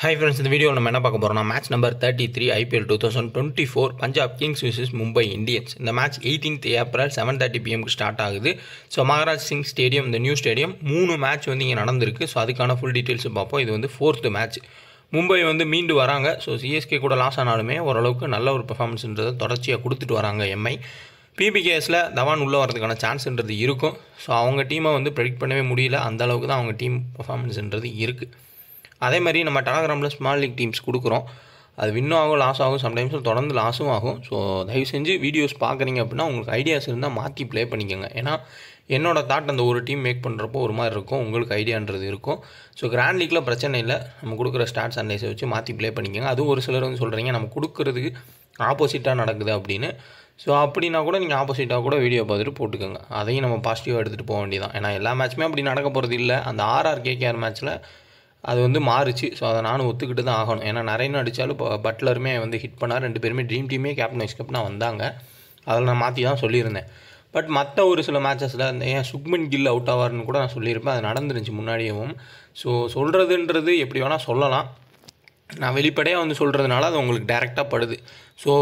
hi friends இந்த video நம்ம என்ன பார்க்க போகிறோம்னா match number thirty three IPL two thousand twenty four Punjab Kings versus Mumbai Indians இந்த match eighteenth April seven thirty பிஎம்க்கு ஸ்டார்ட் ஆகுது ஸோ மகாராஜ் சிங் ஸ்டேடியம் இந்த நியூ ஸ்டேடியம் மூணு மேட்ச் வந்து இங்கே நடந்திருக்கு ஸோ அதுக்கான ஃபுல் டீட்டெயில்ஸ் பார்ப்போம் இது வந்து ஃபோர்த்து மேட்ச் மும்பை வந்து மீண்டு வராங்க ஸோ சிஎஸ்கே கூட லாஸ் ஆனாலுமே ஓரளவுக்கு நல்ல ஒரு பெர்ஃபார்மன்ஸ்ன்றதை தொடர்ச்சியாக கொடுத்துட்டு வராங்க எம்ஐ பிபிகேஎஸில் தவான் உள்ளே வரதுக்கான சான்ஸ்ன்றது இருக்கும் ஸோ அவங்க டீமை வந்து ப்ரெடிக்ட் பண்ணவே முடியல அந்த அளவுக்கு தான் அவங்க டீம் பர்ஃபார்மன்ஸ்ன்றது இருக்குது அதே மாதிரி நம்ம டெலாகிராமில் ஸ்மால் லீக் டீம்ஸ் கொடுக்குறோம் அது வின்னும் ஆகும் லாஸ் ஆகும் சம்டைம்ஸ் தொடர்ந்து லாஸும் ஆகும் ஸோ தயவு செஞ்சு வீடியோஸ் பார்க்குறீங்க அப்படின்னா உங்களுக்கு ஐடியாஸ் இருந்தால் மாற்றி ப்ளே பண்ணிக்கோங்க ஏன்னா என்னோடய தாட் அந்த ஒரு டீம் மேக் பண்ணுறப்போ ஒரு மாதிரி இருக்கும் உங்களுக்கு ஐடியான்றது இருக்கும் ஸோ கிராண்ட் லீக்கில் பிரச்சனை இல்லை நம்ம கொடுக்குற ஸ்டார்ட்ஸ் அண்டைஸை வச்சு மாற்றி ப்ளே பண்ணிக்கோங்க அதுவும் ஒரு சிலர் வந்து சொல்கிறீங்க நம்ம கொடுக்குறதுக்கு ஆப்போசிட்டாக நடக்குது அப்படின்னு ஸோ அப்படின்னா கூட நீங்கள் ஆப்போசிட்டாக கூட வீடியோ பார்த்துட்டு போட்டுக்கோங்க அதையும் நம்ம பாசிட்டிவாக எடுத்துகிட்டு போக வேண்டியதான் ஏன்னா எல்லா மேட்ச்சுமே அப்படி நடக்க போகிறது இல்லை அந்த ஆர்ஆர் கேகேஆர் மேட்ச்சில் அது வந்து மாறுச்சு ஸோ அதை நானும் ஒத்துக்கிட்டு தான் ஆகணும் ஏன்னா நிறைய அடித்தாலும் இப்போ பட்லருமே வந்து ஹிட் பண்ணார் ரெண்டு பேருமே ட்ரீம் டீமே கேப்டன் வைஸ் கப்னா வந்தாங்க அதில் நான் மாற்றி தான் சொல்லியிருந்தேன் பட் மற்ற ஒரு சில மேட்சஸில் ஏன் சுக்மன் கில் அவுட் ஆவார்னு கூட நான் சொல்லியிருப்பேன் அது நடந்துருந்துச்சு முன்னாடியவும் ஸோ சொல்கிறதுன்றது எப்படி வேணால் சொல்லலாம் நான் வெளிப்படையாக வந்து சொல்கிறதுனால அது உங்களுக்கு டேரெக்டாக படுது ஸோ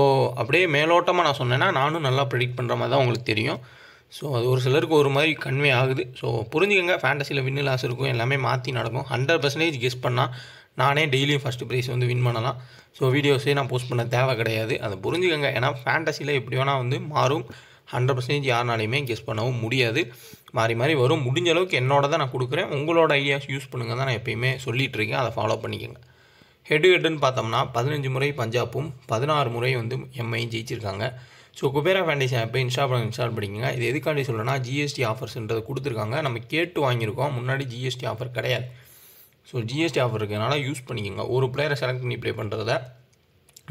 அப்படியே மேலோட்டமாக நான் சொன்னேன்னா நானும் நல்லா ப்ரெடிக்ட் பண்ணுற மாதிரி தான் உங்களுக்கு தெரியும் ஸோ அது ஒரு சிலருக்கு ஒரு மாதிரி கன்வே ஆகுது ஸோ புரிஞ்சுக்கங்க ஃபேண்டஸியில் வின்னு லாஸ் இருக்கும் எல்லாமே மாற்றி நடக்கும் ஹண்ட்ரட் பர்சன்டேஜ் கெஸ் பண்ணால் நானே டெய்லியும் ஃபஸ்ட்டு ப்ரைஸ் வந்து வின் பண்ணலாம் ஸோ வீடியோஸே நான் போஸ்ட் பண்ண தேவை கிடையாது அதை புரிஞ்சுக்கங்க ஏன்னா ஃபேண்டஸியில் எப்படி வேணால் வந்து மாறும் ஹண்ட்ரட் பர்சன்டேஜ் யாருனாலையுமே கெஸ் பண்ணவும் முடியாது மாறி மாறி வரும் முடிஞ்ச அளவுக்கு என்னோட தான் நான் கொடுக்குறேன் உங்களோட ஐடியாஸ் யூஸ் பண்ணுங்க தான் நான் எப்பயுமே இருக்கேன் அதை ஃபாலோ பண்ணிக்கோங்க ஹெட் ஹெட்டுன்னு பார்த்தோம்னா பதினஞ்சு முறை பஞ்சாப்பும் பதினாறு முறை வந்து எம்ஐயும் ஜெயிச்சிருக்காங்க ஸோ குபேரா ஃபேண்டசி ஆப்பை இன்ஸ்டால் பண்ண இன்ஸ்டால் பண்ணிக்கோங்க இது எதுக்காண்டி சொல்லணும்னா ஜிஎஸ்டி ஆஃபர்ஸ்ன்றது கொடுத்துருக்காங்க நம்ம கேட்டு வாங்கியிருக்கோம் முன்னாடி ஜிஎஸ்டி ஆஃபர் கிடையாது ஸோ ஜிஎஸ்டி ஆஃபர் இருக்கிறதுனால யூஸ் பண்ணிக்கோங்க ஒரு பிளேயரை செலக்ட் பண்ணி ப்ளே பண்ணுறத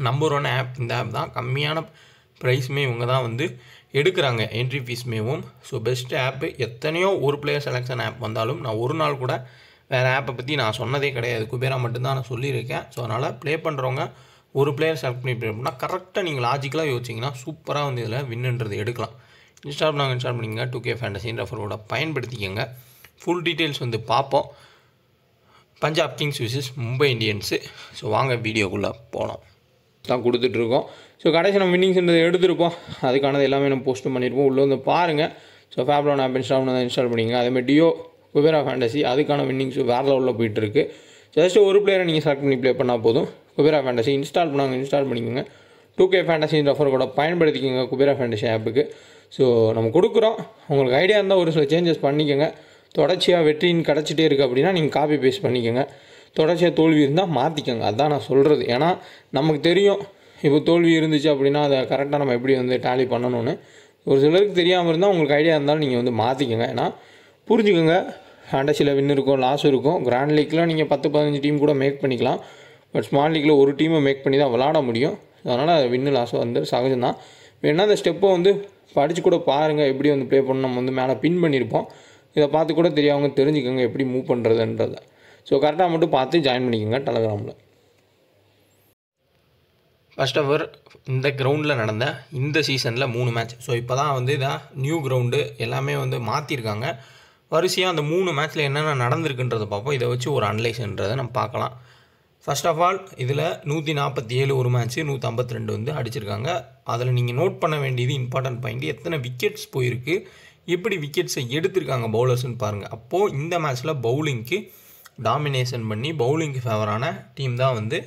நம்பர் ஒன் ஆப் இந்த ஆப் தான் கம்மியான ப்ரைஸுமே இவங்க தான் வந்து எடுக்கிறாங்க என்ட்ரி ஃபீஸ்மேவும் ஸோ பெஸ்ட் ஆப்பு எத்தனையோ ஒரு பிளேயர் செலெக்ஷன் ஆப் வந்தாலும் நான் ஒரு நாள் கூட வேறு ஆப்பை பற்றி நான் சொன்னதே கிடையாது குபேரா மட்டும்தான் நான் சொல்லியிருக்கேன் ஸோ அதனால் ப்ளே பண்ணுறவங்க ஒரு பிளேயர் செலக்ட் பண்ணி அப்படின்னா கரெக்டாக நீங்கள் லாஜிக்கலாக யோசிச்சிங்கன்னா சூப்பராக வந்து இதில் வின்னுன்றது எடுக்கலாம் இன்ஸ்டால் நாங்கள் இன்ஸ்டால் பண்ணிங்க டூ கே ஃபேண்டசின்ற ஃபோனோட பயன்படுத்திக்கோங்க ஃபுல் டீட்டெயில்ஸ் வந்து பார்ப்போம் Punjab Kings versus Mumbai Indians so வாங்க வீடியோக்குள்ளே போனோம் தான் கொடுத்துட்ருக்கோம் ஸோ கடைசி நம்ம வின்னிங்ஸ்ன்றது எடுத்திருப்போம் அதுக்கானது எல்லாமே நம்ம போஸ்ட்டும் பண்ணியிருப்போம் உள்ளே வந்து பாருங்கள் ஸோ ஃபேப்லான் ஆப் இன்ஸ்டால் தான் இன்ஸ்டால் பண்ணிங்க அதேமாதிரி டியோ குபேரா ஃபேண்டசி அதுக்கான வின்னிங்ஸ் வேறு லெவலில் போயிட்டுருக்கு ஜஸ்ட்டு ஒரு பிளேயரை நீங்கள் செலக்ட் பண்ணி ப்ளே பண்ணால் போதும் குபேரா ஃபேண்டசி இன்ஸ்டால் பண்ணாங்க இன்ஸ்டால் பண்ணிக்கோங்க டூ கே ஃபேண்டசின்ற ஆஃபர் கூட பயன்படுத்திக்கோங்க குபேரா ஃபேண்டசி ஆப்புக்கு ஸோ நம்ம கொடுக்குறோம் உங்களுக்கு ஐடியா இருந்தால் ஒரு சில சேஞ்சஸ் பண்ணிக்கோங்க தொடர்ச்சியாக வெற்றின்னு கிடச்சிட்டே இருக்குது அப்படின்னா நீங்கள் காப்பி பேஸ்ட் பண்ணிக்கோங்க தொடர்ச்சியாக தோல்வி இருந்தால் மாற்றிக்கோங்க அதுதான் நான் சொல்கிறது ஏன்னா நமக்கு தெரியும் இப்போ தோல்வி இருந்துச்சு அப்படின்னா அதை கரெக்டாக நம்ம எப்படி வந்து டேலி பண்ணணும்னு ஒரு சிலருக்கு தெரியாமல் இருந்தால் உங்களுக்கு ஐடியா இருந்தாலும் நீங்கள் வந்து மாற்றிக்கோங்க ஏன்னா புரிஞ்சுக்கோங்க ஃபேண்டசியில் வின் இருக்கும் லாஸ் இருக்கும் கிராண்ட் லீக்கில் நீங்கள் பத்து பதினஞ்சு டீம் கூட மேக் பண்ணிக்கலாம் பட் ஸ்மால் லீக்கில் ஒரு டீமை மேக் பண்ணி தான் விளாட முடியும் அதனால் வின்னு லாஸ் வந்து சகஜம்தான் வேணால் அந்த ஸ்டெப்பை வந்து படித்து கூட பாருங்கள் எப்படி வந்து ப்ளே பண்ணணும் நம்ம வந்து மேலே பின் பண்ணியிருப்போம் இதை பார்த்து கூட தெரியாமல் தெரிஞ்சுக்கோங்க எப்படி மூவ் பண்ணுறதுன்றதை ஸோ கரெக்டாக மட்டும் பார்த்து ஜாயின் பண்ணிக்கோங்க டெலகிராமில் ஃபஸ்ட் ஆல் இந்த கிரவுண்டில் நடந்த இந்த சீசனில் மூணு மேட்ச் ஸோ இப்போ தான் வந்து இதான் நியூ கிரவுண்டு எல்லாமே வந்து மாற்றிருக்காங்க வரிசையாக அந்த மூணு மேட்ச்சில் என்னென்ன நடந்திருக்குன்றதை பார்ப்போம் இதை வச்சு ஒரு அனலைஸ்ன்றதை நம்ம பார்க்கலாம் ஃபர்ஸ்ட் ஆஃப் ஆல் இதில் நூற்றி நாற்பத்தி ஏழு ஒரு மேட்ச்சு நூற்றி ஐம்பத்தி ரெண்டு வந்து அடிச்சிருக்காங்க அதில் நீங்கள் நோட் பண்ண வேண்டியது இம்பார்ட்டன்ட் பாயிண்ட் எத்தனை விக்கெட்ஸ் போயிருக்கு எப்படி விக்கெட்ஸை எடுத்திருக்காங்க பவுலர்ஸ்னு பாருங்கள் அப்போது இந்த மேட்ச்சில் பவுலிங்க்கு டாமினேஷன் பண்ணி பவுலிங்க்கு ஃபேவரான டீம் தான் வந்து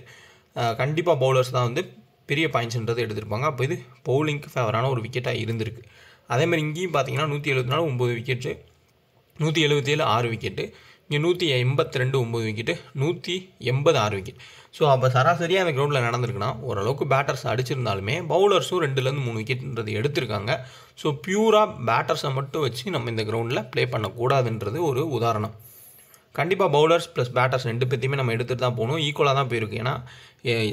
கண்டிப்பாக பவுலர்ஸ் தான் வந்து பெரிய பாயிண்ட்ஸ்ன்றதை எடுத்திருப்பாங்க அப்போ இது பவுலிங்க்கு ஃபேவரான ஒரு விக்கெட்டாக இருந்திருக்கு அதேமாதிரி இங்கேயும் பார்த்தீங்கன்னா நூற்றி எழுபத்தி நாலு ஒம்பது விக்கெட்டு நூற்றி எழுபத்தி ஏழு ஆறு விக்கெட்டு இங்கே நூற்றி எண்பத்தி ரெண்டு ஒம்பது விக்கெட்டு நூற்றி எண்பது ஆறு விக்கெட் ஸோ அப்போ சராசரியாக அந்த க்ரௌண்டில் நடந்திருக்குன்னா ஓரளவுக்கு பேட்டர்ஸ் அடிச்சிருந்தாலுமே பவுலர்ஸும் ரெண்டுலேருந்து மூணு விக்கெட்ன்றது எடுத்திருக்காங்க ஸோ பியூராக பேட்டர்ஸை மட்டும் வச்சு நம்ம இந்த க்ரௌண்டில் ப்ளே பண்ணக்கூடாதுன்றது ஒரு உதாரணம் கண்டிப்பாக பவுலர்ஸ் ப்ளஸ் பேட்டர்ஸ் ரெண்டு பேர்த்தையுமே நம்ம எடுத்துகிட்டு தான் போகணும் ஈக்குவலாக தான் போயிருக்கு ஏன்னா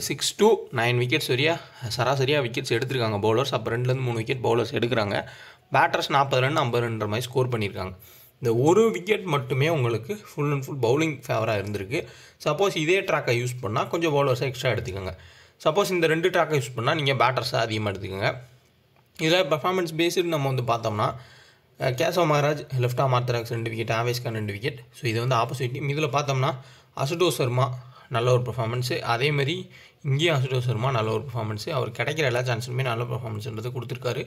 சிக்ஸ் டு நைன் விக்கெட்ஸ் சரியாக சராசரியாக விக்கெட்ஸ் எடுத்திருக்காங்க பவுலர்ஸ் அப்போ ரெண்டுலேருந்து மூணு விக்கெட் பவுலர்ஸ் எடுக்கிறாங்க பேட்டர்ஸ் நாற்பது ரன் ஐம்பது ரன்ற மாதிரி ஸ்கோர் பண்ணியிருக்காங்க இந்த ஒரு விக்கெட் மட்டுமே உங்களுக்கு ஃபுல் அண்ட் ஃபுல் பவுலிங் ஃபேவராக இருந்திருக்கு சப்போஸ் இதே ட்ராக்கை யூஸ் பண்ணால் கொஞ்சம் பவுலர்ஸை எக்ஸ்ட்ரா எடுத்துக்கோங்க சப்போஸ் இந்த ரெண்டு ட்ராக்கை யூஸ் பண்ணால் நீங்கள் பேட்டர்ஸை அதிகமாக எடுத்துக்கோங்க இதில் பர்ஃபார்மன்ஸ் பேஸ்டு நம்ம வந்து பார்த்தோம்னா கேசவ் மகாராஜ் ஆஃப் மார்த்தராக்ஸ் ரெண்டு விக்கெட் ஆவேஸ் கான் ரெண்டு விக்கெட் ஸோ இது வந்து ஆப்போசிட் இதில் பார்த்தோம்னா அசுடோ சர்மா நல்ல ஒரு பர்ஃபார்மன்ஸு அதேமாதிரி இங்கேயும் அசுடோ சர்மா நல்ல ஒரு பர்ஃபார்மன்ஸு அவர் கிடைக்கிற எல்லா சான்ஸுமே நல்ல பர்ஃபார்மன்ஸ்ன்றது கொடுத்துருக்காரு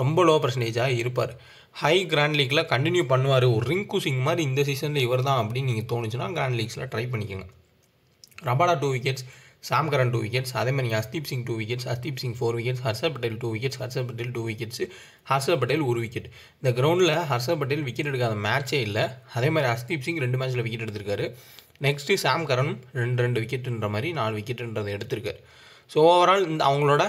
ரொம்ப லோ பர்சன்டேஜாக இருப்பார் ஹை கிராண்ட் லீக்கில் கண்டினியூ பண்ணுவார் ஒரு ரிங்கு சிங் மாதிரி இந்த சீசனில் இவர் தான் அப்படின்னு நீங்கள் தோணுச்சுன்னா கிராண்ட் லீக்ஸில் ட்ரை பண்ணிக்கோங்க Rabada two wickets Sam Curran two wickets அதே மாதிரி Arshdeep Singh two wickets Arshdeep Singh four wickets Harsha Patel two wickets Harsha Patel two wickets Harsha Patel ஒரு விக்கெட் இந்த கிரவுண்டில் ஹர்ஷ பட்டேல் விக்கெட் எடுக்காத மேட்ச்சே இல்லை அதே மாதிரி ஹர்ஸ்தீப் சிங் ரெண்டு மேட்ச்சில் விக்கெட் எடுத்திருக்காரு நெக்ஸ்ட்டு சாம் கரன் ரெண்டு ரெண்டு விக்கெட்டுன்ற மாதிரி நாலு விக்கெட்டுன்றதை எடுத்திருக்காரு ஸோ ஓவரால் இந்த அவங்களோட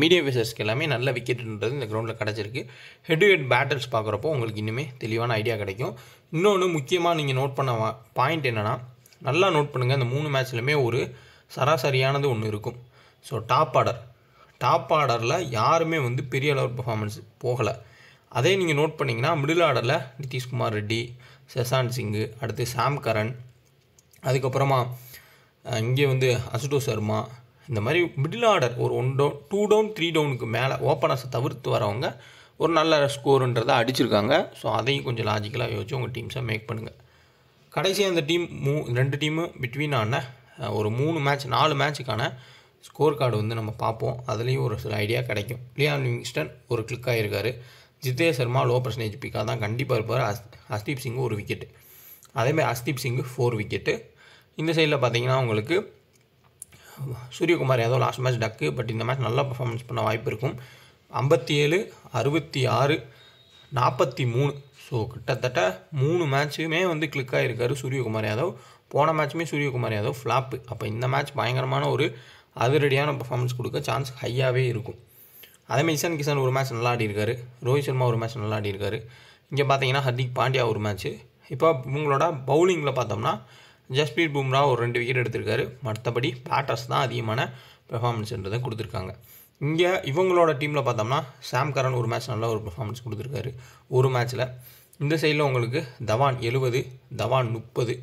மீடியம் பேசர்ஸ்க்கு எல்லாமே நல்ல விக்கெட்டுன்றது இந்த கிரவுண்டில் கிடச்சிருக்கு ஹெட் டு ஹெட் பேட்டர்ஸ் பார்க்குறப்போ உங்களுக்கு இன்னுமே தெளிவான ஐடியா கிடைக்கும் இன்னொன்று முக்கியமாக நீங்கள் நோட் பண்ண பாயிண்ட் என்னென்னா நல்லா நோட் பண்ணுங்கள் அந்த மூணு மேட்ச்லையுமே ஒரு சராசரியானது ஒன்று இருக்கும் ஸோ டாப் ஆர்டர் டாப் ஆர்டரில் யாருமே வந்து பெரிய அளவு பர்ஃபார்மன்ஸ் போகலை அதே நீங்கள் நோட் பண்ணிங்கன்னா மிடில் ஆர்டரில் நிதிஷ்குமார் ரெட்டி சசாந்த் சிங்கு அடுத்து சாம் கரன் அதுக்கப்புறமா இங்கே வந்து அசுடோ சர்மா இந்த மாதிரி மிடில் ஆர்டர் ஒரு one down two down three டவுனுக்கு மேலே ஓப்பனர்ஸை தவிர்த்து வரவங்க ஒரு நல்ல ஸ்கோருன்றதை அடிச்சிருக்காங்க ஸோ அதையும் கொஞ்சம் லாஜிக்கலாக யோசிச்சு உங்கள் டீம்ஸை மேக் பண்ணுங்கள் கடைசியாக அந்த டீம் மூ ரெண்டு டீமு பிட்வீனான ஒரு மூணு மேட்ச் நாலு மேட்சுக்கான ஸ்கோர் கார்டு வந்து நம்ம பார்ப்போம் அதுலேயும் ஒரு சில ஐடியா கிடைக்கும் லியான் லிங்ஸ்டன் ஒரு கிளிக் ஆகியிருக்காரு ஜிதே சர்மா லோ பர்சனேஜ் பிக்காக தான் கண்டிப்பாக இருப்பார் அஸ் அஸ்தீப் சிங்கு ஒரு விக்கெட்டு அதேமாதிரி அஸ்தீப் சிங்கு ஃபோர் விக்கெட்டு இந்த சைடில் பார்த்தீங்கன்னா உங்களுக்கு Suryakumar Yadav last match duck but இந்த மேட்ச் நல்லா பர்ஃபார்மன்ஸ் பண்ண வாய்ப்பு இருக்கும் ஐம்பத்தி ஏழு அறுபத்தி ஆறு நாற்பத்தி மூணு ஸோ கிட்டத்தட்ட மூணு மேட்ச்சுமே வந்து கிளிக் ஆகிருக்காரு சூரியகுமார் யாதவ் போன மேட்ச்சுமே சூரியகுமார் யாதவ் ஃப்ளாப்பு அப்போ இந்த மேட்ச் பயங்கரமான ஒரு அதிரடியான பர்ஃபார்மன்ஸ் கொடுக்க சான்ஸ் ஹையாகவே இருக்கும் அதேமாதிரி இஷான் கிஷான் ஒரு மேட்ச் நல்லா ஆடிருக்காரு ரோஹித் சர்மா ஒரு மேட்ச் நல்லா ஆடிருக்காரு இங்கே பார்த்தீங்கன்னா ஹர்திக் பாண்டியா ஒரு மேட்ச்சு இப்போ இவங்களோட பவுலிங்கில் பார்த்தோம்னா ஜஸ்பீர் பும்ரா ஒரு ரெண்டு விக்கெட் எடுத்திருக்காரு மற்றபடி பேட்டர்ஸ் தான் அதிகமான பெர்ஃபார்மன்ஸ்ன்றதை கொடுத்துருக்காங்க இங்கே இவங்களோட டீமில் பார்த்தோம்னா சாம் கரன் ஒரு மேட்ச் நல்ல ஒரு பெர்ஃபார்மன்ஸ் கொடுத்துருக்காரு ஒரு மேட்ச்சில் இந்த சைடில் உங்களுக்கு தவான் எழுபது தவான் முப்பது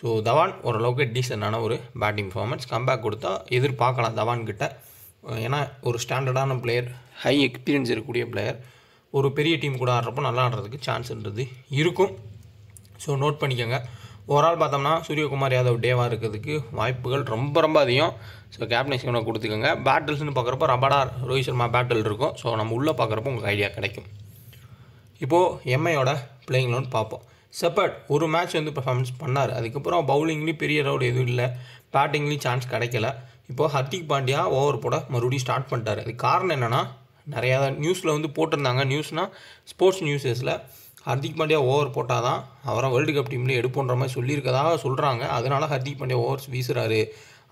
ஸோ தவான் ஓரளவுக்கு டீசெண்டான ஒரு பேட்டிங் பெர்ஃபார்மன்ஸ் கம்பேக் கொடுத்தா எதிர்பார்க்கலாம் தவான் கிட்ட ஏன்னா ஒரு ஸ்டாண்டர்டான பிளேயர் ஹை எக்ஸ்பீரியன்ஸ் இருக்கக்கூடிய பிளேயர் ஒரு பெரிய டீம் கூட ஆடுறப்போ நல்லா ஆடுறதுக்கு சான்ஸ்ன்றது இருக்கும் ஸோ நோட் பண்ணிக்கோங்க ஒரு ஆள் பார்த்தோம்னா சூரியகுமார் யாதவ் டேவாக இருக்கிறதுக்கு வாய்ப்புகள் ரொம்ப ரொம்ப அதிகம் ஸோ கேப்டன்சி இவனை கொடுத்துக்கோங்க பேட்டில்ஸ்னு பார்க்குறப்போ ரபடார் ரோஹித் சர்மா பேட்டில் இருக்கும் ஸோ நம்ம உள்ளே பார்க்குறப்போ உங்களுக்கு ஐடியா கிடைக்கும் இப்போது எம்ஐயோட பிளேயிங் லோன் பார்ப்போம் செப்பர்ட் ஒரு மேட்ச் வந்து பர்ஃபார்மன்ஸ் பண்ணார் அதுக்கப்புறம் பவுலிங்லேயும் பெரிய ரவுட் எதுவும் இல்லை பேட்டிங்லேயும் சான்ஸ் கிடைக்கல இப்போது ஹர்திக் பாண்டியா ஓவர் போட மறுபடியும் ஸ்டார்ட் பண்ணிட்டார் அது காரணம் என்னென்னா நிறையா நியூஸில் வந்து போட்டிருந்தாங்க நியூஸ்னால் ஸ்போர்ட்ஸ் நியூஸஸில் ஹர்திக் பாண்டியா ஓவர் போட்டால் தான் அவரை வேர்ல்டு கப் டீம்லேயே எடுப்போன்ற மாதிரி சொல்லியிருக்கதாக சொல்கிறாங்க அதனால் ஹர்திக் பாண்டியா ஓவர்ஸ் வீசுகிறாரு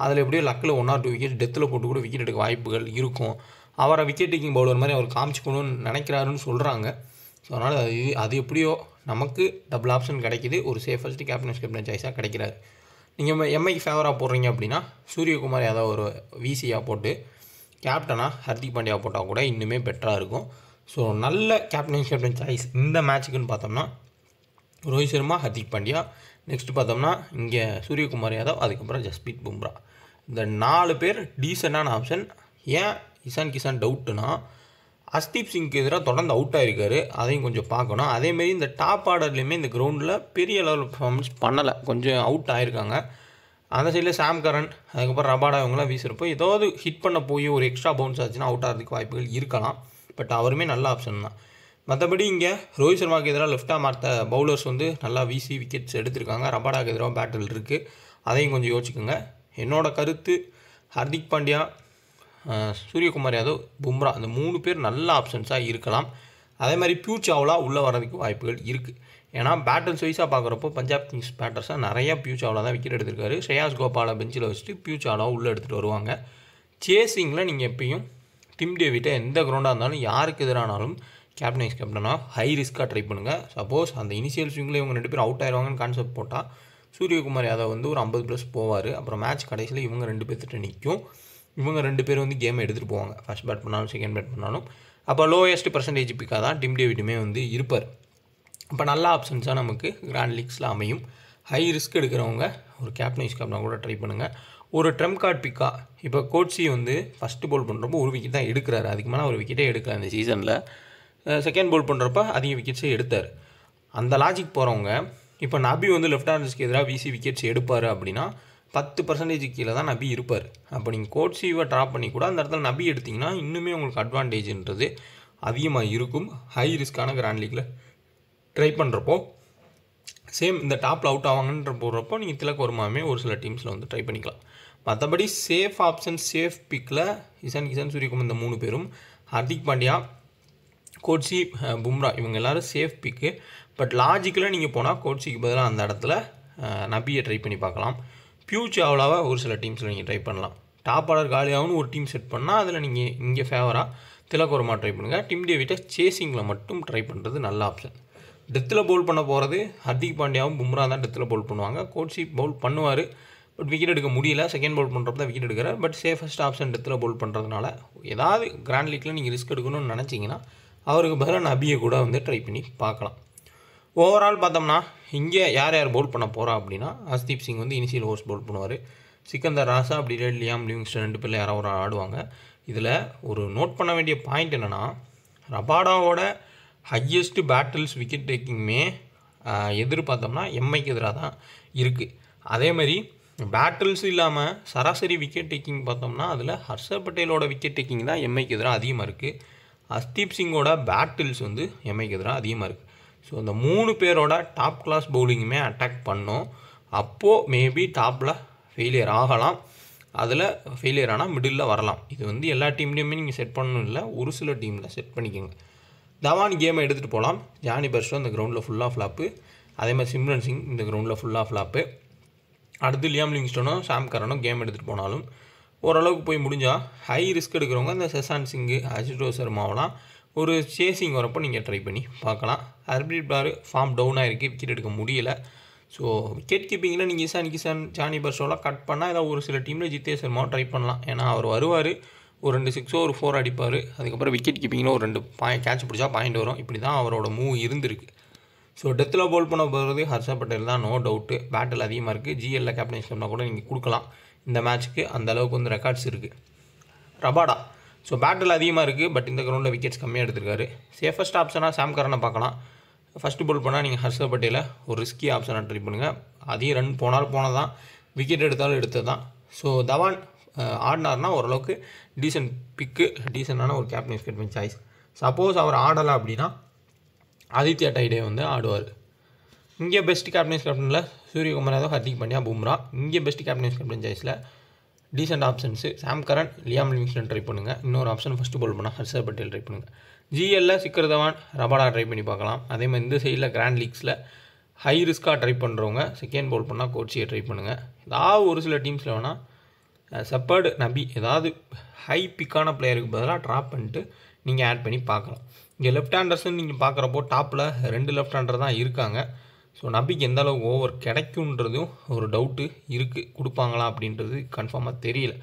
அதில் எப்படியோ லக்கில் ஒன் ஆர் டூ விக்கெட் டெத்தில் போட்டு கூட விக்கெட் எடுக்க வாய்ப்புகள் இருக்கும் அவரை விக்கெட் டேக்கிங் பவுலர் மாதிரி அவர் காமிச்சுக்கணும்னு நினைக்கிறாருன்னு சொல்கிறாங்க ஸோ அதனால் அது அது எப்படியோ நமக்கு டபுள் ஆப்ஷன் கிடைக்கிது ஒரு சேஃபஸ்ட்டு கேப்டன்ஸ் கேப்டன் சாய்ஸாக கிடைக்கிறாரு நீங்கள் எம்ஐக்கு ஃபேவராக போடுறீங்க அப்படின்னா சூரியகுமார் ஏதாவது ஒரு விசியாக போட்டு கேப்டனாக ஹர்திக் பாண்டியா போட்டால் கூட இன்னுமே பெட்டராக இருக்கும் ஸோ நல்ல கேப்டன் கேப்டன் சாய்ஸ் இந்த மேட்ச்சுக்குன்னு பார்த்தோம்னா ரோஹித் சர்மா ஹர்திக் பாண்டியா நெக்ஸ்ட் பார்த்தோம்னா இங்கே சூரியகுமார் யாதவ் அதுக்கப்புறம் ஜஸ்பீத் பும்ரா இந்த நாலு பேர் டீசெண்டான ஆப்ஷன் ஏன் இசான் கிசான் டவுட்டுனா அஸ்தீப் சிங்க்கு எதிராக தொடர்ந்து அவுட் ஆகிருக்காரு அதையும் கொஞ்சம் பார்க்கணும் அதேமாரி இந்த டாப் ஆர்டர்லேயுமே இந்த கிரவுண்டில் பெரிய லெவலில் பர்ஃபார்மன்ஸ் பண்ணலை கொஞ்சம் அவுட் ஆகிருக்காங்க அந்த சைடில் சாம் கரன் அதுக்கப்புறம் ரபாடா இவங்களாம் வீசுகிறப்போ ஏதாவது ஹிட் பண்ண போய் ஒரு எக்ஸ்ட்ரா பவுன்ஸ் ஆச்சுன்னா அவுட் ஆகிறதுக்கு வாய்ப்புகள் இருக்கலாம் பட் அவருமே நல்ல ஆப்ஷன் தான் மற்றபடி இங்கே ரோஹித் சர்மாவுக்கு எதிராக லெஃப்டாக மாற்ற பவுலர்ஸ் வந்து நல்லா வீசி விக்கெட்ஸ் எடுத்திருக்காங்க ரபாடாக்கு எதிராக பேட்டில் இருக்குது அதையும் கொஞ்சம் யோசிச்சுக்கோங்க என்னோடய கருத்து ஹர்திக் பாண்டியா சூரியகுமார் யாதவ் பும்ரா அந்த மூணு பேர் நல்ல ஆப்ஷன்ஸாக இருக்கலாம் அதே மாதிரி பியூச்சாவலா உள்ளே வர்றதுக்கு வாய்ப்புகள் இருக்குது ஏன்னா பேட்டல்ஸ் வைஸாக பார்க்குறப்போ பஞ்சாப் கிங்ஸ் பேட்டர்ஸாக நிறையா பியூச்சாவலா தான் விக்கெட் எடுத்திருக்காரு ஸ்ரேயாஸ் கோபாலை பெஞ்சில் வச்சுட்டு பியூச்சாவலாவை உள்ளே எடுத்துகிட்டு வருவாங்க சேசிங்கில் நீங்கள் எப்பயும் டிம் டேவிட்டை எந்த கிரௌண்டாக இருந்தாலும் யாருக்கு எதிரானாலும் கேப்டன் வைஸ் கேப்டனாக ஹை ரிஸ்க்காக ட்ரை பண்ணுங்கள் சப்போஸ் அந்த இனிஷியல் ஸ்விங்கில் இவங்க ரெண்டு பேரும் அவுட் ஆயிடுவாங்கன்னு கான்செப்ட் போட்டால் சூரியகுமார் யாதவ் வந்து ஒரு ஐம்பது ப்ளஸ் போவார் அப்புறம் மேட்ச் கடைசியில் இவங்க ரெண்டு பேர்த்திட்ட நிற்கும் இவங்க ரெண்டு பேரும் வந்து கேமை எடுத்துகிட்டு போவாங்க ஃபஸ்ட் பேட் பண்ணாலும் செகண்ட் பேட் பண்ணாலும் அப்போ லோயஸ்ட் பர்சன்டேஜ் பிக்காக தான் டிம் டேவிட்டுமே வந்து இருப்பார் இப்போ நல்ல ஆப்ஷன்ஸாக நமக்கு கிராண்ட் லீக்ஸில் அமையும் ஹை ரிஸ்க் எடுக்கிறவங்க ஒரு கேப்டன் வைஸ் கேப்டனாக கூட ட்ரை பண்ணுங்கள் ஒரு ட்ரம்ப் கார்ட் பிக்கா இப்போ கோட்ஸி வந்து ஃபஸ்ட்டு போல் பண்ணுறப்போ ஒரு விக்கெட் தான் எடுக்கிறாரு அதுக்கு மேலே ஒரு விக்கெட்டே எடுக்கல அந்த சீசனில் செகண்ட் போல் பண்ணுறப்ப அதிக விக்கெட்ஸே எடுத்தார் அந்த லாஜிக் போகிறவங்க இப்போ நபி வந்து லெஃப்ட் ஹேண்டர்ஸ்க்கு எதிராக விசி விக்கெட்ஸ் எடுப்பார் அப்படின்னா பத்து பர்சன்டேஜ் கீழே தான் நபி இருப்பார் அப்போ நீங்கள் கோட்ஸீவை ட்ராப் பண்ணி கூட அந்த இடத்துல நபி எடுத்திங்கன்னா இன்னுமே உங்களுக்கு அட்வான்டேஜ்ன்றது அதிகமாக இருக்கும் ஹை ரிஸ்க்கான கிராண்ட் லீக்கில் ட்ரை பண்ணுறப்போ சேம் இந்த டாப்பில் அவுட் ஆவாங்கன்ற போடுறப்போ நீங்கள் திலக்கு வருமாவே ஒரு சில டீம்ஸில் வந்து ட்ரை பண்ணிக்கலாம் மற்றபடி சேஃப் ஆப்ஷன் சேஃப் பிக்கில் இசான் கிசான் சூரியகுமார் இந்த மூணு பேரும் ஹர்திக் பாண்டியா கோட்சி பும்ரா இவங்க எல்லோரும் சேஃப் பிக்கு பட் லாஜிக்கலாக நீங்கள் போனால் கோட்சிக்கு பதிலாக அந்த இடத்துல நபியை ட்ரை பண்ணி பார்க்கலாம் பியூச் அவ்வளோவா ஒரு சில டீம்ஸில் நீங்கள் ட்ரை பண்ணலாம் டாப் ஆர்டர் காலியாகவும் ஒரு டீம் செட் பண்ணால் அதில் நீங்கள் இங்கே ஃபேவராக திலகோரமாக ட்ரை பண்ணுங்கள் டிம் டேவிட்டை சேசிங்கில் மட்டும் ட்ரை பண்ணுறது நல்ல ஆப்ஷன் டெத்தில் பவுல் பண்ண போகிறது ஹர்திக் பாண்டியாவும் பும்ரா தான் டெத்தில் பவுல் பண்ணுவாங்க கோட்ஸி பவுல் பண்ணுவார் பட் விக்கெட் எடுக்க முடியல செகண்ட் பவுல் பண்ணுறப்ப தான் விக்கெட் எடுக்கிறேன் பட் சேஃபஸ்ட் ஆப்ஷன் டெத்தில் பவுல் பண்ணுறதுனால ஏதாவது கிராண்ட் லீக்கில் நீங்கள் ரிஸ்க் எடுக்கணும்னு நினச்சிங்கன்னா அவருக்கு பதிலாக நபியை கூட வந்து ட்ரை பண்ணி பார்க்கலாம் ஓவரால் பார்த்தோம்னா இங்கே யார் யார் பவுல் பண்ண போகிறா அப்படின்னா ஹஸ்தீப் சிங் வந்து இனிஷியல் ஓவர்ஸ் பவுல் பண்ணுவார் சிக்கந்தர் ராசா அப்படி இல்லை லியாம் லிவிங்ஸ்டன் ரெண்டு பேரில் யாரோ ஒரு ஆடுவாங்க இதில் ஒரு நோட் பண்ண வேண்டிய பாயிண்ட் என்னென்னா ரபாடாவோட ஹையஸ்ட் பேட்டில்ஸ் விக்கெட் டேக்கிங்குமே எதிர்பார்த்தோம்னா எம்ஐக்கு எதிராக தான் இருக்குது அதே மாதிரி பேட்டில்ஸ் இல்லாமல் சராசரி விக்கெட் டேக்கிங் பார்த்தோம்னா அதில் ஹர்ஷர் பட்டேலோட விக்கெட் டேக்கிங் தான் எம்ஐக்கு எதிராக அதிகமாக இருக்குது அஸ்தீப் சிங்கோட பேட்டில்ஸ் வந்து எம்ஐக்கு எதிராக அதிகமாக இருக்குது ஸோ அந்த மூணு பேரோட டாப் கிளாஸ் பவுலிங்குமே அட்டாக் பண்ணோம் அப்போது மேபி டாப்பில் ஃபெயிலியர் ஆகலாம் அதில் ஃபெயிலியர் ஆனால் மிடில் வரலாம் இது வந்து எல்லா டீம்லேயுமே நீங்கள் செட் பண்ணணும் இல்லை ஒரு சில டீமில் செட் பண்ணிக்கோங்க தவான் கேமை எடுத்துகிட்டு போகலாம் ஜானி பர்ஸ்டோ அந்த கிரவுண்டில் ஃபுல்லாக ஃப்ளாப்பு அதே மாதிரி சிம்ரன் சிங் இந்த கிரவுண்டில் ஃபுல்லாக ஃப்ளாப்பு அடுத்து லியாம் லிங்ஸ்டனும் ஷாம் கரனும் கேம் எடுத்துகிட்டு போனாலும் ஓரளவுக்கு போய் முடிஞ்சால் ஹை ரிஸ்க் எடுக்கிறவங்க இந்த செசான் சிங்கு அஜிடோ சர்மாவெலாம் ஒரு சேசிங் வரப்போ நீங்கள் ட்ரை பண்ணி பார்க்கலாம் ஹர்பீர் பார் ஃபார்ம் டவுன் ஆகிருக்கு விக்கெட் எடுக்க முடியலை ஸோ விக்கெட் கீப்பிங்கில் நீங்கள் இசான் கிசான் ஜானி பர்ஷோலாம் கட் பண்ணால் ஏதாவது ஒரு சில டீமில் ஜித்தே சர்மாவும் ட்ரை பண்ணலாம் ஏன்னா அவர் வருவார் ஒரு ரெண்டு சிக்ஸோ ஒரு ஃபோர் அடிப்பார் அதுக்கப்புறம் விக்கெட் கீப்பிங்கில் ஒரு ரெண்டு பாயிண்ட் கேட்ச் பிடிச்சா பாயிண்ட் வரும் இப்படி தான் அவரோட மூவ் இருந்திருக்கு ஸோ டெத்தில் போல் பண்ண போகிறது ஹர்ஷா பட்டேல் தான் நோ டவுட்டு பேட்டில் அதிகமாக இருக்குது ஜிஎல்ல கேப்டன்ஸ் சொன்னால் கூட நீங்கள் கொடுக்கலாம் இந்த மேட்ச்சுக்கு அந்த அளவுக்கு வந்து ரெக்கார்ட்ஸ் இருக்குது ரபாடா ஸோ பேட்டில் அதிகமாக இருக்குது பட் இந்த கிரௌண்டில் விக்கெட்ஸ் கம்மியாக எடுத்திருக்காரு சேஃபஸ்ட் ஆப்ஷனாக சாம் கரனை பார்க்கலாம் ஃபஸ்ட்டு போல் பண்ணால் நீங்கள் ஹர்ஷா பட்டேல ஒரு ரிஸ்கி ஆப்ஷனாக ட்ரை பண்ணுங்கள் அதையும் ரன் போனால் போனால் தான் விக்கெட் எடுத்தாலும் எடுத்தது தான் ஸோ தவான் ஆடினார்னா ஓரளவுக்கு டீசன்ட் பிக்கு டீசெண்டான ஒரு கேப்டன் விக்கெட் சாய்ஸ் சப்போஸ் அவர் ஆடலை அப்படின்னா ஆதித்யா டைடே வந்து ஆடுவார் இங்கே பெஸ்ட் கேப்டன்ஸ் கேப்டனில் சூரியகுமார் யாதவ் ஹர்திக் பாண்டியா பும்ரா இங்கே பெஸ்ட் கேப்டன்ஸ் கேப்டன் சாய்ஸில் decent options Sam Curran Liam Livingstone try பண்ணுங்கள் இன்னொரு ஆப்ஷன் ஃபஸ்ட்டு பால் பண்ணால் ஹர்ஷர் பட்டேல் ட்ரை பண்ணுங்கள் ஜிஎல்ல சிக்கர் தவான் ரபாடா ட்ரை பண்ணி பார்க்கலாம் அதே மாதிரி இந்த சைடில் கிராண்ட் லீக்ஸில் ஹை ரிஸ்க்காக ட்ரை பண்ணுறவங்க செகண்ட் பால் பண்ணால் கோச்சியை ட்ரை பண்ணுங்கள் ஏதாவது ஒரு சில டீம்ஸில் வேணால் செப்பர்டு நபி ஏதாவது ஹை பிக்கான பிளேயருக்கு பதிலாக ட்ராப் பண்ணிட்டு நீங்கள் ஆட் பண்ணி பார்க்கலாம் இங்கே லெஃப்ட் ஹேண்டர்ஸ்னு நீங்கள் பார்க்குறப்போ டாப்பில் ரெண்டு லெஃப்ட் ஹேண்டர் தான் இருக்காங்க ஸோ நபிக்கு எந்த அளவுக்கு ஓவர் கிடைக்குன்றதும் ஒரு டவுட்டு இருக்குது கொடுப்பாங்களா அப்படின்றது கன்ஃபார்மாக தெரியல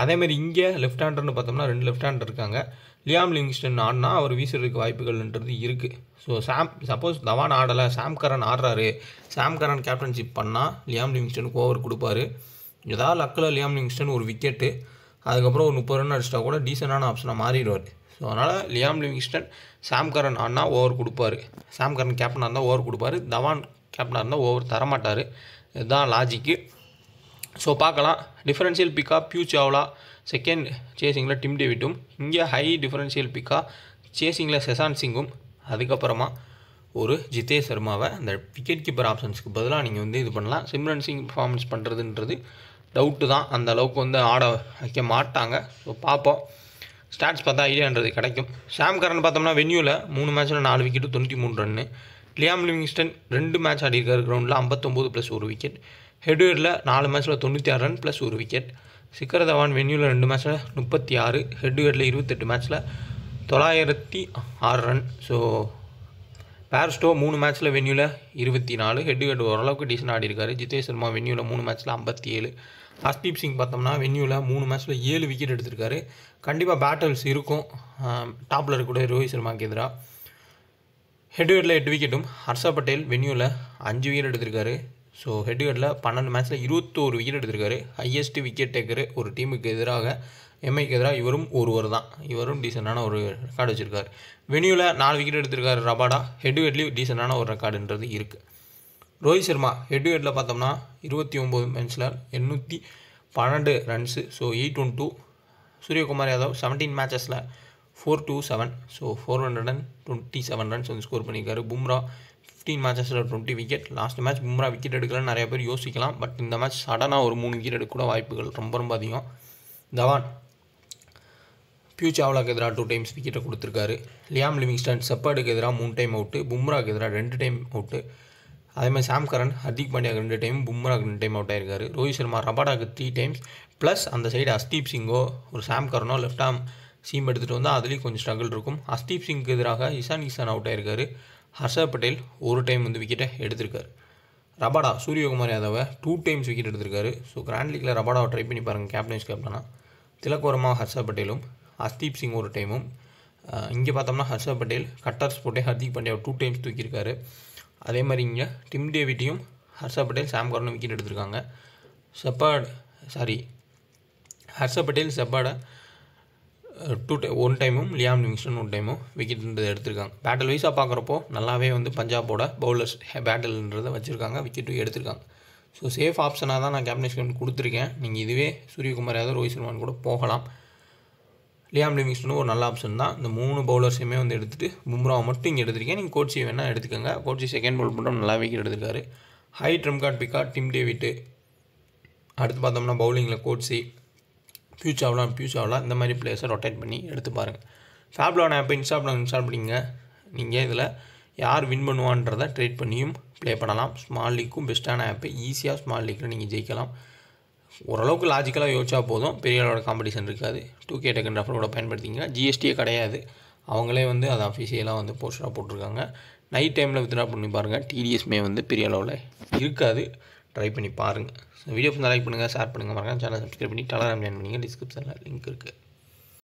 அதேமாதிரி இங்கே லெஃப்ட் ஹேண்டர்னு பார்த்தோம்னா ரெண்டு லெஃப்ட் ஹேண்டர் இருக்காங்க லியாம் லிங்ஸ்டன் ஆடினா அவர் வீசுறதுக்கு வாய்ப்புகள்ன்றது இருக்குது ஸோ சாம் சப்போஸ் தவான் ஆடலை சாம் கரன் ஆடுறாரு சாம் கரன் கேப்டன்ஷிப் பண்ணால் லியாம் லிங்ஸ்டனுக்கு ஓவர் கொடுப்பாரு ஏதாவது லக்கில் லியாம் லிங்ஸ்டன் ஒரு விக்கெட்டு அதுக்கப்புறம் ஒரு முப்பது ரன் அடிச்சிட்டா கூட டீசெண்டான ஆப்ஷனாக மாறிடுவார் ஸோ அதனால் லியாம் லிவிங்ஸ்டன் சாம்கரன் ஆனால் ஓவர் கொடுப்பாரு சாம்கரன் கேப்டனாக இருந்தால் ஓவர் கொடுப்பாரு தவான் கேப்டனாக இருந்தால் ஓவர் தரமாட்டார் இதுதான் லாஜிக்கு ஸோ பார்க்கலாம் டிஃபரன்ஷியல் பிக்காக பியூ சாவ்லா செகண்ட் சேசிங்கில் டிம் டேவிட்டும் இங்கே ஹை டிஃபரன்ஷியல் பிக்காக சேசிங்கில் செசான் சிங்கும் அதுக்கப்புறமா ஒரு ஜிதே சர்மாவை அந்த விக்கெட் கீப்பர் ஆப்ஷன்ஸுக்கு பதிலாக நீங்கள் வந்து இது பண்ணலாம் சிம்ரன் சிங் பர்ஃபார்மன்ஸ் பண்ணுறதுன்றது டவுட்டு தான் அந்த அளவுக்கு வந்து ஆட வைக்க மாட்டாங்க ஸோ பார்ப்போம் ஸ்டாட்ஸ் பார்த்தா ஐடியான்றது கிடைக்கும் ஷாம் கரன் பார்த்தோம்னா வென்யூவில் மூணு மேட்ச்சில் நாலு விக்கெட்டு தொண்ணூற்றி மூணு ரன்னு லியாம் லிவிங்ஸ்டன் ரெண்டு மேட்ச் ஆடிருக்காரு கிரவுண்டில் ஐம்பத்தொம்போது ப்ளஸ் ஒரு விக்கெட் ஹெட்வேரில் நாலு மேட்ச்சில் தொண்ணூற்றி ஆறு ரன் ப்ளஸ் ஒரு விக்கெட் சிக்கர் தவான் வென்யூவில் ரெண்டு மேட்ச்சில் முப்பத்தி ஆறு ஹெட்வேரில் இருபத்தெட்டு மேட்ச்சில் தொள்ளாயிரத்தி ஆறு ரன் ஸோ பேர்ஸ்டோ மூணு மேட்ச்சில் வென்யூவில் இருபத்தி நாலு ஹெட் ஹெட் ஓரளவுக்கு டீசன் ஆடி இருக்காரு ஜிதேஷ் சர்மா வென்யூவில் மூணு மேட்ச்சில் ஐம்பத்தி ஏழு ஹர்ஸ்தீப் சிங் பார்த்தோம்னா வென்யூவில் மூணு மேட்ச்சில் ஏழு விக்கெட் எடுத்திருக்காரு கண்டிப்பாக பேட்டல்ஸ் இருக்கும் டாப்பில் இருக்கக்கூடிய ரோஹித் சர்மாக்கு எதிராக ஹெட் ஹெட்டில் எட்டு விக்கெட்டும் ஹர்ஷா பட்டேல் வென்யூவில் அஞ்சு விக்கெட் எடுத்திருக்காரு ஸோ ஹெட் ஹெட்டில் பன்னெண்டு மேட்ச்சில் இருபத்தோரு விக்கெட் எடுத்திருக்காரு ஹையஸ்ட் விக்கெட் டேக்கரு ஒரு டீமுக்கு எதிராக எம்ஐக்கு எதிராக இவரும் ஒருவர் தான் இவரும் டீசெண்டான ஒரு ரெக்கார்டு வச்சுருக்கார் வெனியூவில் நாலு விக்கெட் எடுத்திருக்காரு ரபாடா ஹெட் டு ஹெட்லேயும் டீசெண்டான ஒரு ரெக்கார்டுன்றது இருக்குது ரோஹித் சர்மா ஹெட் டு ஹெட்டில் பார்த்தோம்னா இருபத்தி ஒம்பது மேட்ச்சில் எண்ணூற்றி பன்னெண்டு ரன்ஸு so eight one two Suryakumar Yadav seventeen மேட்சஸில் four two seven so four hundred and twenty seven runs வந்து ஸ்கோர் பண்ணியிருக்காரு பும்ரா ஃபிஃப்டீன் மேட்சஸில் twenty wicket last match Bumrah wicket எடுக்கலன்னு நிறைய பேர் யோசிக்கலாம் பட் இந்த மேட்ச் சடனாக ஒரு மூணு விக்கெட் எடுக்க கூட வாய்ப்புகள் ரொம்ப ரொம்ப அதிகம் தவான் பியூ சாவ்லாக்கு எதிராக டூ டைம்ஸ் விக்கெட்டை கொடுத்துருக்காரு லியாம் லிவிங்ஸ்டன் செப்பாடுக்கு எதிராக மூணு டைம் அவுட்டு பும்ராக்கு எதிராக ரெண்டு டைம் அவுட்டு அதேமாதிரி சாம் கரன் ஹர்திக் பாண்டியா ரெண்டு டைம் பும்ராக்கு ரெண்டு டைம் அவுட் ஆயிருக்காரு ரோஹித் சர்மா ரபாடாக்கு த்ரீ டைம்ஸ் ப்ளஸ் அந்த சைடு அஸ்தீப் சிங்கோ ஒரு சாம் கரனோ லெஃப்ட் ஆம் சீம் எடுத்துகிட்டு வந்தால் அதுலேயும் கொஞ்சம் ஸ்ட்ரகிள் இருக்கும் அஸ்தீப் சிங்க்கு எதிராக இசான் இசான் அவுட் ஆயிருக்காரு ஹர்ஷா பட்டேல் ஒரு டைம் வந்து விக்கெட்டை எடுத்திருக்காரு ரபாடா சூரியகுமார் யாதவை டூ டைம்ஸ் விக்கெட் எடுத்திருக்காரு ஸோ கிராண்ட் லீக்கில் ரபாடாவை ட்ரை பண்ணி பாருங்கள் கேப்டன்ஸ் கேப்டனாக திலக்கோரமாக ஹர்ஷா பட்டேலும் ஹர்தீப் சிங் ஒரு டைமும் இங்கே பார்த்தோம்னா ஹர்ஷா பட்டேல் கட்டர்ஸ் போட்டே ஹர்திக் பாண்டியா டூ டைம்ஸ் தூக்கியிருக்காரு அதே மாதிரி இங்கே டிம் டேவிட்டையும் ஹர்ஷா பட்டேல் சாம் கார்னும் விக்கெட் எடுத்திருக்காங்க செப்பாட் சாரி ஹர்ஷா பட்டேல் செப்பாடை டூ டை ஒன் டைமும் லியாம் லிங்ஸ்டன் ஒன் டைமும் விக்கெட்ன்றது எடுத்திருக்காங்க பேட்டல் வைஸாக பார்க்குறப்போ நல்லாவே வந்து பஞ்சாபோட பவுலர்ஸ் பேட்டல்ன்றதை வச்சுருக்காங்க விக்கெட்டும் எடுத்திருக்காங்க ஸோ சேஃப் ஆப்ஷனாக தான் நான் கேப்டன்ஷிப் கொடுத்துருக்கேன் நீங்கள் இதுவே சூரியகுமார் யாதவ் ரோஹித் சர்மான் கூட போகலாம் லியாம் லிவிங்ஸ்டனும் ஒரு நல்ல ஆப்ஷன் தான் இந்த மூணு பவுலர்ஸையுமே வந்து எடுத்துகிட்டு பும்ராவை மட்டும் இங்கே எடுத்திருக்கேன் நீங்கள் கோச்சி வேணால் எடுத்துக்கோங்க கோச்சி செகண்ட் பவுல் மட்டும் நல்லா விக்கெட் எடுத்துருக்காரு ஹை ட்ரம் கார்ட் பிக்கா டிம் டேவிட்டு அடுத்து பார்த்தோம்னா பவுலிங்கில் கோச்சி ஃபியூச் ஆகலாம் ஃபியூச் ஆகலாம் இந்த மாதிரி பிளேயர்ஸை ரொட்டேட் பண்ணி எடுத்து பாருங்கள் ஃபேப்லான் ஆப்பை இன்ஸ்டால் பண்ண இன்ஸ்டால் பண்ணிங்க நீங்கள் இதில் யார் வின் பண்ணுவான்றதை ட்ரேட் பண்ணியும் ப்ளே பண்ணலாம் ஸ்மால் லீக்கும் பெஸ்ட்டான ஆப்பு ஈஸியாக ஸ்மால் லீக்கில் நீங்கள் ஜெயிக்கலாம் ஓரளவுக்கு லாஜிக்கலாக யோசிச்சா போதும் பெரிய அளவோட காம்படிஷன் இருக்காது டூ கே டெக்கன் ரெஃபர் கூட பயன்படுத்திங்கன்னா ஜிஎஸ்டியே கிடையாது அவங்களே வந்து அதை அஃபிஷியலாக வந்து போஸ்டராக போட்டிருக்காங்க நைட் டைமில் வித்ரா பண்ணி பாருங்கள் டிடிஎஸ்மே வந்து பெரிய அளவில் இருக்காது ட்ரை பண்ணி பாருங்கள் வீடியோ லைக் பண்ணுங்கள் ஷேர் பண்ணுங்கள் மறக்காம சேனல் சப்ஸ்கிரைப் பண்ணி டெலகிராம் ஜாயின் பண்ணிங்க டிஸ்கிரிப்ஷனில் லிங்க் இருக்குது